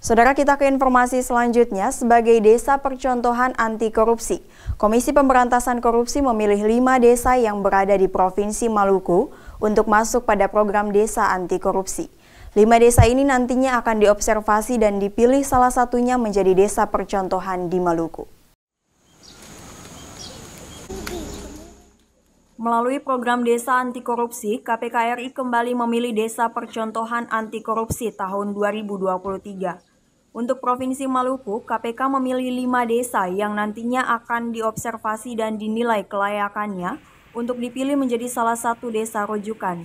Saudara kita ke informasi selanjutnya sebagai desa percontohan anti korupsi. Komisi Pemberantasan Korupsi memilih lima desa yang berada di Provinsi Maluku untuk masuk pada program desa anti korupsi. Lima desa ini nantinya akan diobservasi dan dipilih salah satunya menjadi desa percontohan di Maluku. Melalui program Desa Anti Korupsi, KPK RI kembali memilih Desa Percontohan Anti Korupsi tahun 2023. Untuk Provinsi Maluku, KPK memilih lima desa yang nantinya akan diobservasi dan dinilai kelayakannya untuk dipilih menjadi salah satu desa rujukan.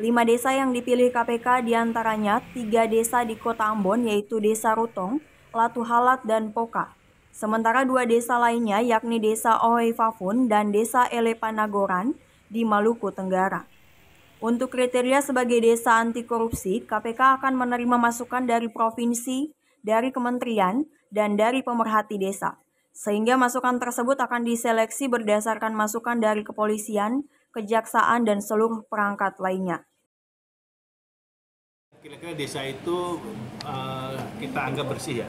Lima desa yang dipilih KPK diantaranya tiga desa di kota Ambon yaitu Desa Rutong, Latuhalat, dan Poka. Sementara dua desa lainnya yakni Desa Oefafun dan Desa Elepanagoran di Maluku Tenggara. Untuk kriteria sebagai desa anti korupsi, KPK akan menerima masukan dari provinsi, dari kementerian, dan dari pemerhati desa. Sehingga masukan tersebut akan diseleksi berdasarkan masukan dari kepolisian, kejaksaan, dan seluruh perangkat lainnya. Kira-kira desa itu uh, kita anggap bersih ya?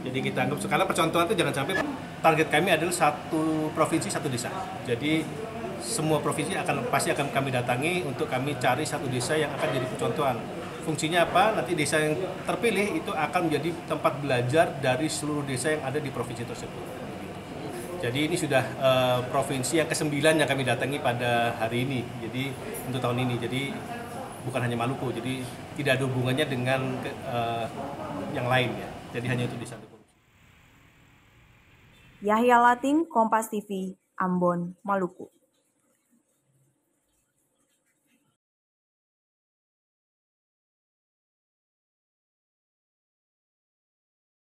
Jadi kita anggap sekali percontohan itu jangan sampai target kami adalah satu provinsi satu desa. Jadi semua provinsi akan pasti akan kami datangi untuk kami cari satu desa yang akan jadi percontohan. Fungsinya apa? Nanti desa yang terpilih itu akan menjadi tempat belajar dari seluruh desa yang ada di provinsi tersebut. Jadi ini sudah uh, provinsi yang kesembilan yang kami datangi pada hari ini. Jadi untuk tahun ini. Jadi bukan hanya Maluku. Jadi tidak ada hubungannya dengan uh, yang lain ya. Jadi hanya itu di satu korupsi. Yahya Latin, Kompas TV, Ambon, Maluku.